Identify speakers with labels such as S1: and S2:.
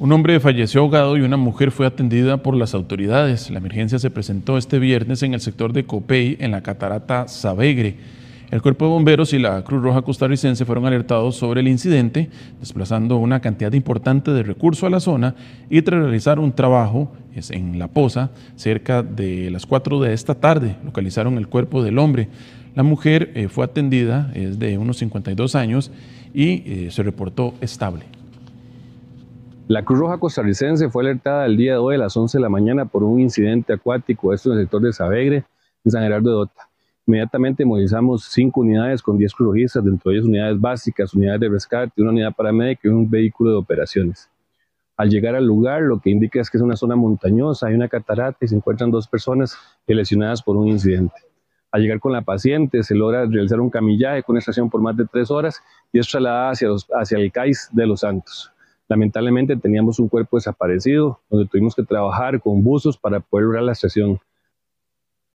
S1: Un hombre falleció ahogado y una mujer fue atendida por las autoridades. La emergencia se presentó este viernes en el sector de Copey, en la catarata Sabegre. El Cuerpo de Bomberos y la Cruz Roja Costarricense fueron alertados sobre el incidente, desplazando una cantidad importante de recursos a la zona y tras realizar un trabajo en La Poza, cerca de las 4 de esta tarde, localizaron el cuerpo del hombre. La mujer eh, fue atendida, es de unos 52 años y eh, se reportó estable.
S2: La Cruz Roja Costarricense fue alertada el día de hoy a las 11 de la mañana por un incidente acuático, esto en el sector de Sabegre, en San Gerardo de Dota. Inmediatamente movilizamos cinco unidades con 10 crujistas, dentro de ellas unidades básicas, unidades de rescate, una unidad paramédica y un vehículo de operaciones. Al llegar al lugar, lo que indica es que es una zona montañosa, hay una catarata y se encuentran dos personas lesionadas por un incidente. Al llegar con la paciente, se logra realizar un camillaje con estación por más de tres horas y es trasladada hacia, hacia el CAIS de Los Santos. Lamentablemente teníamos un cuerpo desaparecido, donde tuvimos que trabajar con buzos para poder lograr la extracción.